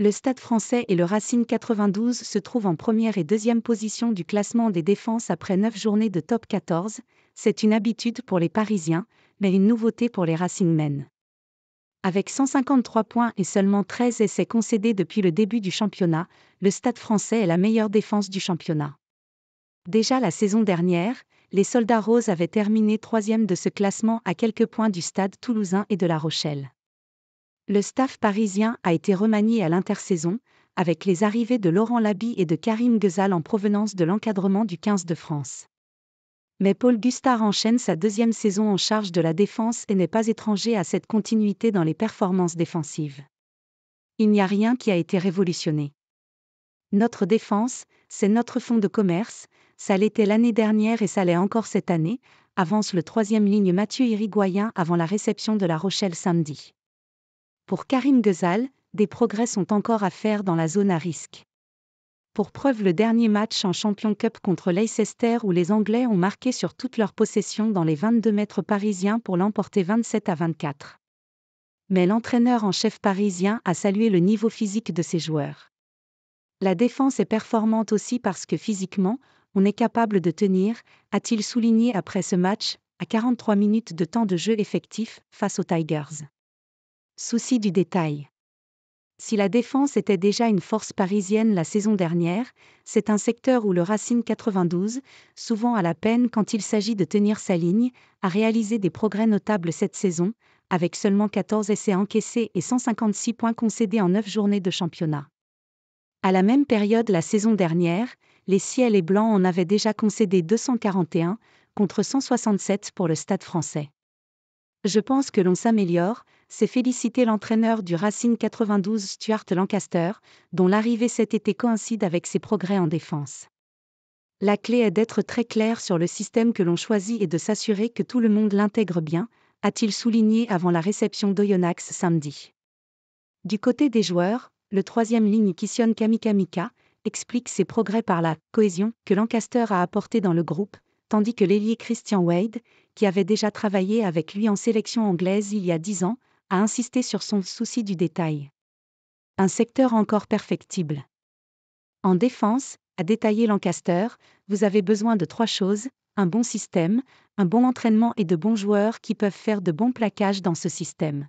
Le Stade français et le Racing 92 se trouvent en première et deuxième position du classement des défenses après neuf journées de top 14. C'est une habitude pour les Parisiens, mais une nouveauté pour les Racingmen. Avec 153 points et seulement 13 essais concédés depuis le début du championnat, le Stade français est la meilleure défense du championnat. Déjà la saison dernière, les soldats roses avaient terminé troisième de ce classement à quelques points du Stade toulousain et de La Rochelle. Le staff parisien a été remanié à l'intersaison, avec les arrivées de Laurent Labie et de Karim Guezal en provenance de l'encadrement du 15 de France. Mais Paul Gustard enchaîne sa deuxième saison en charge de la défense et n'est pas étranger à cette continuité dans les performances défensives. Il n'y a rien qui a été révolutionné. Notre défense, c'est notre fonds de commerce, ça l'était l'année dernière et ça l'est encore cette année, avance le troisième ligne Mathieu Irigoyen avant la réception de La Rochelle samedi. Pour Karim Ghezal, des progrès sont encore à faire dans la zone à risque. Pour preuve le dernier match en Champion Cup contre Leicester où les Anglais ont marqué sur toutes leurs possessions dans les 22 mètres parisiens pour l'emporter 27 à 24. Mais l'entraîneur en chef parisien a salué le niveau physique de ses joueurs. La défense est performante aussi parce que physiquement, on est capable de tenir, a-t-il souligné après ce match, à 43 minutes de temps de jeu effectif face aux Tigers. Souci du détail. Si la défense était déjà une force parisienne la saison dernière, c'est un secteur où le Racing 92, souvent à la peine quand il s'agit de tenir sa ligne, a réalisé des progrès notables cette saison, avec seulement 14 essais encaissés et 156 points concédés en 9 journées de championnat. À la même période la saison dernière, les ciels et blancs en avaient déjà concédé 241, contre 167 pour le Stade français. Je pense que l'on s'améliore, c'est féliciter l'entraîneur du Racine 92 Stuart Lancaster, dont l'arrivée cet été coïncide avec ses progrès en défense. La clé est d'être très clair sur le système que l'on choisit et de s'assurer que tout le monde l'intègre bien, a-t-il souligné avant la réception d'Oyonax samedi. Du côté des joueurs, le troisième ligne Kission Kamikamika explique ses progrès par la cohésion que Lancaster a apportée dans le groupe, tandis que l'ailier Christian Wade qui avait déjà travaillé avec lui en sélection anglaise il y a dix ans, a insisté sur son souci du détail. Un secteur encore perfectible. En défense, a détaillé Lancaster, vous avez besoin de trois choses, un bon système, un bon entraînement et de bons joueurs qui peuvent faire de bons plaquages dans ce système.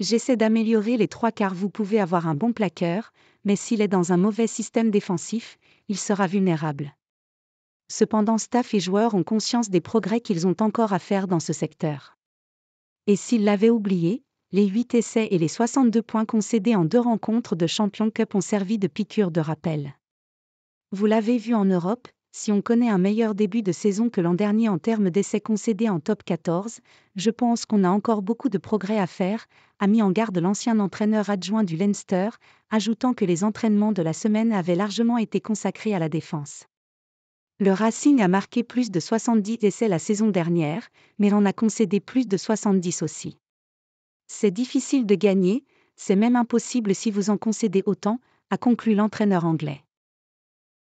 J'essaie d'améliorer les trois car vous pouvez avoir un bon plaqueur, mais s'il est dans un mauvais système défensif, il sera vulnérable cependant staff et joueurs ont conscience des progrès qu'ils ont encore à faire dans ce secteur. Et s'ils l'avaient oublié, les 8 essais et les 62 points concédés en deux rencontres de Champion Cup ont servi de piqûre de rappel. Vous l'avez vu en Europe, si on connaît un meilleur début de saison que l'an dernier en termes d'essais concédés en top 14, je pense qu'on a encore beaucoup de progrès à faire, a mis en garde l'ancien entraîneur adjoint du Leinster, ajoutant que les entraînements de la semaine avaient largement été consacrés à la défense. Le Racing a marqué plus de 70 essais la saison dernière, mais en a concédé plus de 70 aussi. C'est difficile de gagner, c'est même impossible si vous en concédez autant, a conclu l'entraîneur anglais.